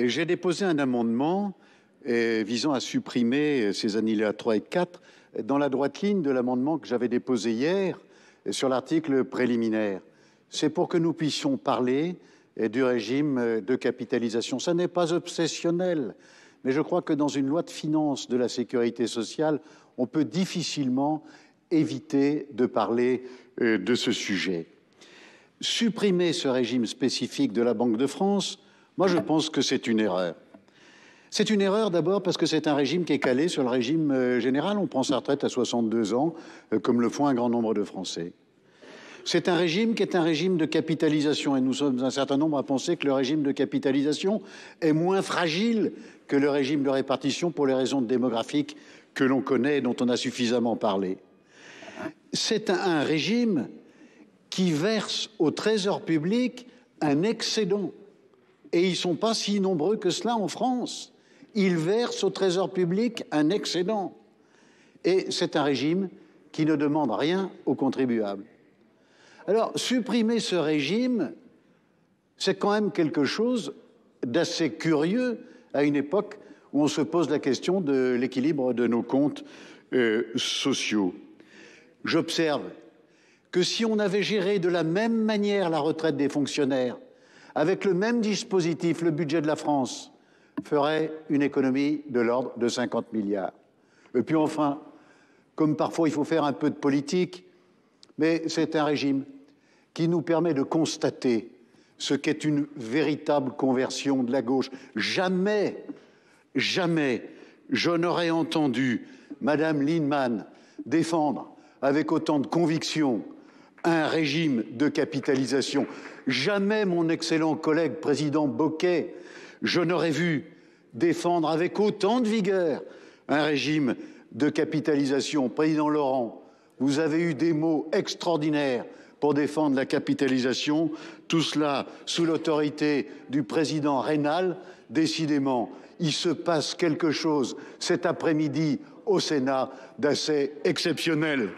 J'ai déposé un amendement euh, visant à supprimer euh, ces alinéas 3 et 4 dans la droite ligne de l'amendement que j'avais déposé hier euh, sur l'article préliminaire. C'est pour que nous puissions parler du régime de capitalisation. Ça n'est pas obsessionnel, mais je crois que dans une loi de finances de la sécurité sociale, on peut difficilement éviter de parler de ce sujet. Supprimer ce régime spécifique de la Banque de France, moi, je pense que c'est une erreur. C'est une erreur d'abord parce que c'est un régime qui est calé sur le régime euh, général. On prend sa retraite à 62 ans, euh, comme le font un grand nombre de Français. C'est un régime qui est un régime de capitalisation, et nous sommes un certain nombre à penser que le régime de capitalisation est moins fragile que le régime de répartition pour les raisons démographiques que l'on connaît et dont on a suffisamment parlé. C'est un régime qui verse au Trésor public un excédent et ils ne sont pas si nombreux que cela en France. Ils versent au Trésor public un excédent. Et c'est un régime qui ne demande rien aux contribuables. Alors, supprimer ce régime, c'est quand même quelque chose d'assez curieux à une époque où on se pose la question de l'équilibre de nos comptes euh, sociaux. J'observe que si on avait géré de la même manière la retraite des fonctionnaires avec le même dispositif, le budget de la France ferait une économie de l'ordre de 50 milliards. Et puis enfin, comme parfois il faut faire un peu de politique, mais c'est un régime qui nous permet de constater ce qu'est une véritable conversion de la gauche. Jamais, jamais, je n'aurais entendu Madame Lindemann défendre avec autant de conviction un régime de capitalisation. Jamais mon excellent collègue président Boquet, je n'aurais vu défendre avec autant de vigueur un régime de capitalisation. Président Laurent, vous avez eu des mots extraordinaires pour défendre la capitalisation, tout cela sous l'autorité du président Rénal. Décidément, il se passe quelque chose cet après-midi au Sénat d'assez exceptionnel.